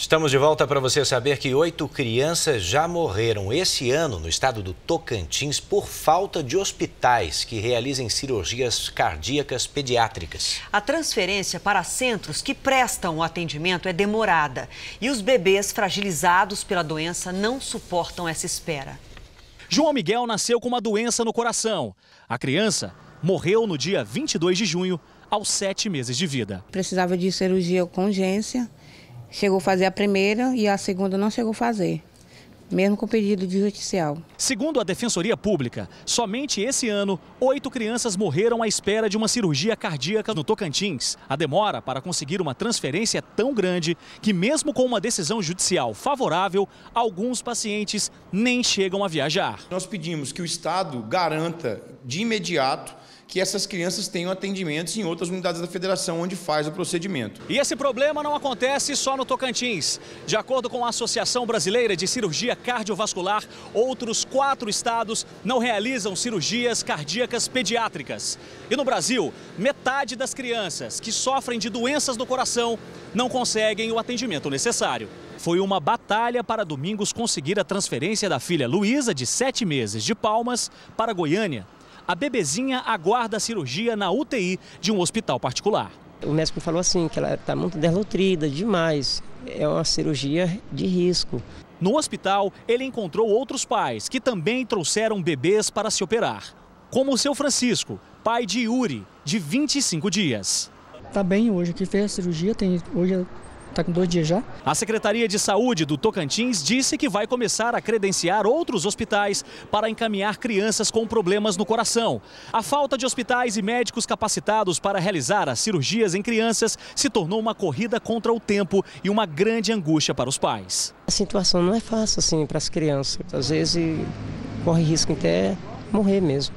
Estamos de volta para você saber que oito crianças já morreram esse ano no estado do Tocantins por falta de hospitais que realizem cirurgias cardíacas pediátricas. A transferência para centros que prestam o atendimento é demorada e os bebês fragilizados pela doença não suportam essa espera. João Miguel nasceu com uma doença no coração. A criança morreu no dia 22 de junho, aos sete meses de vida. Precisava de cirurgia com urgência chegou a fazer a primeira e a segunda não chegou a fazer mesmo com pedido de judicial. Segundo a Defensoria Pública, somente esse ano, oito crianças morreram à espera de uma cirurgia cardíaca no Tocantins. A demora para conseguir uma transferência é tão grande que, mesmo com uma decisão judicial favorável, alguns pacientes nem chegam a viajar. Nós pedimos que o Estado garanta de imediato que essas crianças tenham atendimentos em outras unidades da federação onde faz o procedimento. E esse problema não acontece só no Tocantins. De acordo com a Associação Brasileira de Cirurgia Cardiovascular, outros quatro estados não realizam cirurgias cardíacas pediátricas. E no Brasil, metade das crianças que sofrem de doenças do coração não conseguem o atendimento necessário. Foi uma batalha para Domingos conseguir a transferência da filha Luísa, de 7 meses, de Palmas, para Goiânia, a bebezinha aguarda a cirurgia na UTI de um hospital particular. O médico falou assim que ela está muito desnutrida demais, é uma cirurgia de risco. No hospital, ele encontrou outros pais que também trouxeram bebês para se operar, como o seu Francisco, pai de Yuri, de 25 dias. Está bem hoje, que fez a cirurgia, tem, hoje é está com dois dias já. A Secretaria de Saúde do Tocantins disse que vai começar a credenciar outros hospitais para encaminhar crianças com problemas no coração. A falta de hospitais e médicos capacitados para realizar as cirurgias em crianças se tornou uma corrida contra o tempo e uma grande angústia para os pais. A situação não é fácil assim para as crianças. Às vezes corre risco até morrer mesmo.